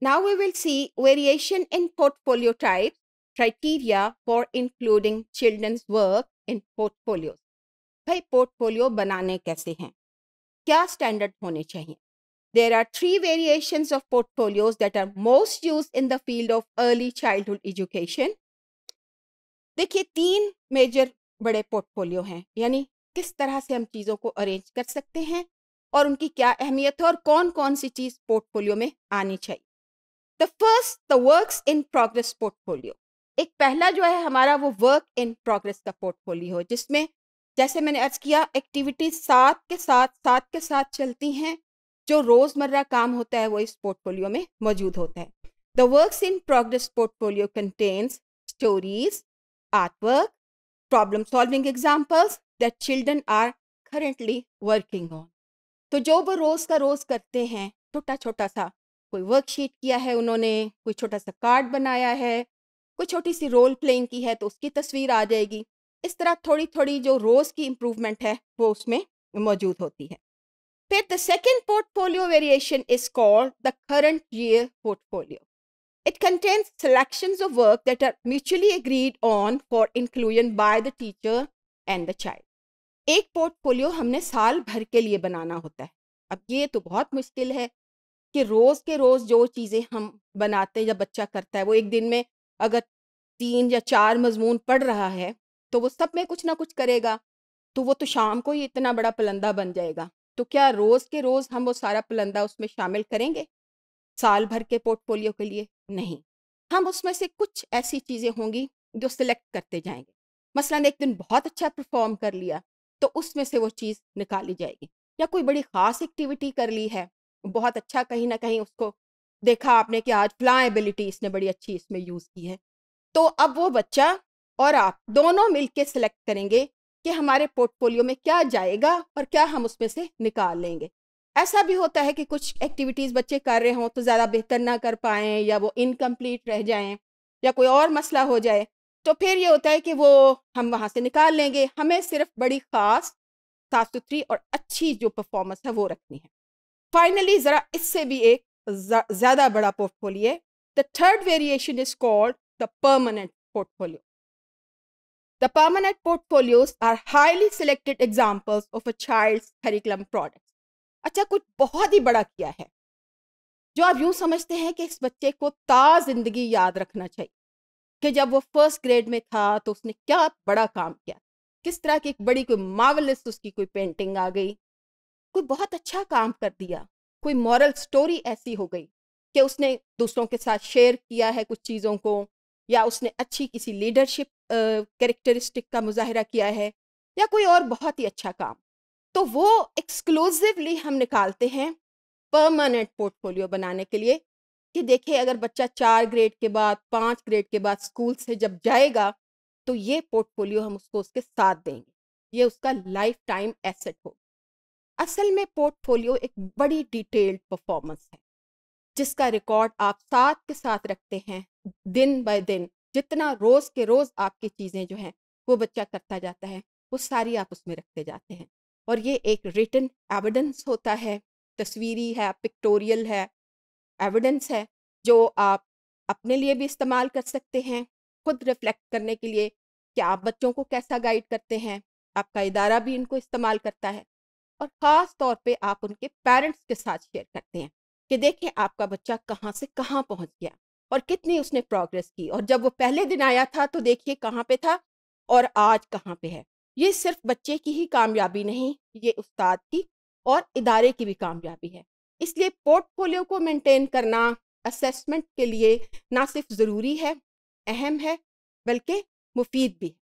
Now we will see variation in portfolio type criteria for including children's work in portfolios. भाई portfolio बनाने कैसे हैं क्या standard होने चाहिए there are three variation of portfolios that are most use in the field of early childhood education देखिए तीन major बड़े पोर्टफोलियो हैं यानी किस तरह से हम चीज़ों को अरेंज कर सकते हैं और उनकी क्या अहमियत है और कौन कौन सी चीज़ पोर्टफोलियो में आनी चाहिए the first the work in progress portfolio एक पहला जो है हमारा वो वर्क इन प्रोग्रेस का पोर्टफोलियो जिसमें जैसे मैंने अर्ज किया एक्टिविटीज साथ के साथ साथ के साथ चलती हैं जो रोज़मर्रा काम होता है वो इस पोर्टफोलियो में मौजूद होता है the work in progress portfolio contains stories artwork problem solving examples that children are currently working on तो जो वो रोज का रोज करते हैं छोटा छोटा सा कोई वर्कशीट किया है उन्होंने कोई छोटा सा कार्ड बनाया है कोई छोटी सी रोल प्लेइंग की है तो उसकी तस्वीर आ जाएगी इस तरह थोड़ी थोड़ी जो रोज़ की इम्प्रूवमेंट है वो उसमें मौजूद होती है फिर the second portfolio variation is called the current year portfolio it contain selection of work that are mutually agreed on for inclusion by the teacher and the child एक पोर्टफोलियो हमने साल भर के लिए बनाना होता है अब ये तो बहुत मुश्किल है कि रोज़ के रोज़ जो चीज़ें हम बनाते हैं या बच्चा करता है वो एक दिन में अगर तीन या चार मजमून पढ़ रहा है तो वो सब में कुछ ना कुछ करेगा तो वो तो शाम को ही इतना बड़ा पलंदा बन जाएगा तो क्या रोज़ के रोज़ हम वो सारा पलंदा उसमें शामिल करेंगे साल भर के पोर्टफोलियो के लिए नहीं हम उसमें से कुछ ऐसी चीज़ें होंगी जो सिलेक्ट करते जाएंगे मसलन एक दिन बहुत अच्छा परफॉर्म कर लिया तो उसमें से वो चीज़ निकाली जाएगी या कोई बड़ी ख़ास एक्टिविटी कर ली है बहुत अच्छा कहीं ना कहीं उसको देखा आपने कि आज फ्लाएबिलिटी इसने बड़ी अच्छी इसमें यूज़ की है तो अब वो बच्चा और आप दोनों के सिलेक्ट करेंगे कि हमारे पोर्टफोलियो में क्या जाएगा और क्या हम उसमें से निकाल लेंगे ऐसा भी होता है कि कुछ एक्टिविटीज़ बच्चे कर रहे हों तो ज़्यादा बेहतर ना कर पाएँ या वो इनकम्प्लीट रह जाएँ या कोई और मसला हो जाए तो फिर ये होता है कि वो हम वहाँ से निकाल लेंगे हमें सिर्फ बड़ी ख़ास साफ सुथरी और अच्छी जो परफॉर्मेंस है वो रखनी है फाइनली ज़रा इससे भी एक ज़्यादा बड़ा portfolio the third variation is called the permanent portfolio the permanent portfolios are highly selected examples of a child's curriculum product अच्छा कुछ बहुत ही बड़ा किया है जो आप यूं समझते हैं कि इस बच्चे को ता जिंदगी याद रखना चाहिए कि जब वो फर्स्ट ग्रेड में था तो उसने क्या बड़ा काम किया किस तरह की एक बड़ी कोई मावलिस उसकी कोई पेंटिंग आ गई कोई बहुत अच्छा काम कर दिया कोई मॉरल स्टोरी ऐसी हो गई कि उसने दूसरों के साथ शेयर किया है कुछ चीज़ों को या उसने अच्छी किसी लीडरशिप करेक्टरिस्टिक का मुजाहरा किया है या कोई और बहुत ही अच्छा काम तो वो एक्सक्लूसिवली हम निकालते हैं परमानेंट पोर्टफोलियो बनाने के लिए कि देखिए अगर बच्चा चार ग्रेड के बाद पाँच ग्रेड के बाद स्कूल से जब जाएगा तो ये पोर्टफोलियो हम उसको उसके साथ देंगे ये उसका लाइफ टाइम एसेट होगा असल में पोर्टफोलियो एक बड़ी डिटेल्ड परफॉर्मेंस है जिसका रिकॉर्ड आप साथ के साथ रखते हैं दिन बाय दिन जितना रोज़ के रोज़ आपकी चीज़ें जो हैं वो बच्चा करता जाता है वो सारी आप उसमें रखते जाते हैं और ये एक रिटर्न एविडेंस होता है तस्वीरी है पिक्टोरियल है एविडेंस है जो आप अपने लिए भी इस्तेमाल कर सकते हैं खुद रिफ्लेक्ट करने के लिए कि आप बच्चों को कैसा गाइड करते हैं आपका इदारा भी इनको इस्तेमाल करता है और ख़ास तौर पे आप उनके पेरेंट्स के साथ शेयर करते हैं कि देखें आपका बच्चा कहाँ से कहाँ पहुँच गया और कितनी उसने प्रोग्रेस की और जब वो पहले दिन आया था तो देखिए कहाँ पे था और आज कहाँ पे है ये सिर्फ बच्चे की ही कामयाबी नहीं ये उस्ताद की और इदारे की भी कामयाबी है इसलिए पोर्टफोलियो को मेंटेन करना असेसमेंट के लिए ना सिर्फ ज़रूरी है अहम है बल्कि मुफीद भी है